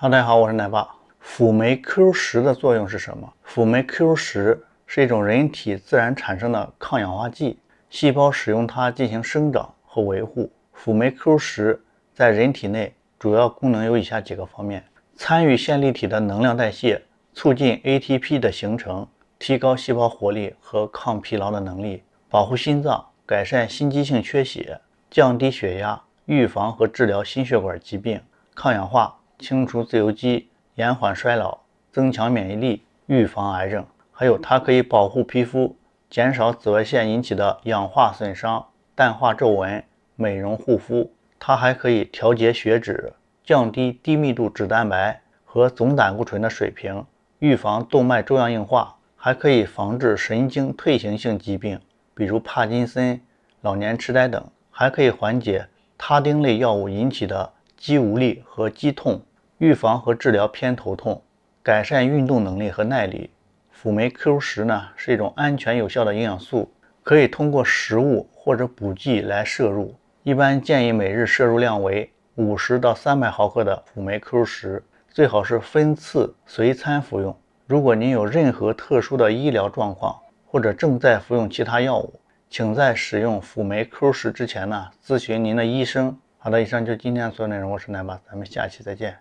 哈，大家好，我是奶爸。辅酶 Q 十的作用是什么？辅酶 Q 十是一种人体自然产生的抗氧化剂，细胞使用它进行生长和维护。辅酶 Q 十在人体内主要功能有以下几个方面：参与线粒体的能量代谢，促进 ATP 的形成，提高细胞活力和抗疲劳的能力，保护心脏，改善心肌性缺血，降低血压，预防和治疗心血管疾病，抗氧化。清除自由基，延缓衰老，增强免疫力，预防癌症。还有，它可以保护皮肤，减少紫外线引起的氧化损伤，淡化皱纹，美容护肤。它还可以调节血脂，降低低密度脂蛋白和总胆固醇的水平，预防动脉粥样硬化，还可以防治神经退行性疾病，比如帕金森、老年痴呆等。还可以缓解他汀类药物引起的肌无力和肌痛。预防和治疗偏头痛，改善运动能力和耐力。辅酶 Q 十呢是一种安全有效的营养素，可以通过食物或者补剂来摄入。一般建议每日摄入量为五十到三百毫克的辅酶 Q 十，最好是分次随餐服用。如果您有任何特殊的医疗状况或者正在服用其他药物，请在使用辅酶 Q 十之前呢咨询您的医生。好的，以上就是今天的所有内容，我是奶爸，咱们下期再见。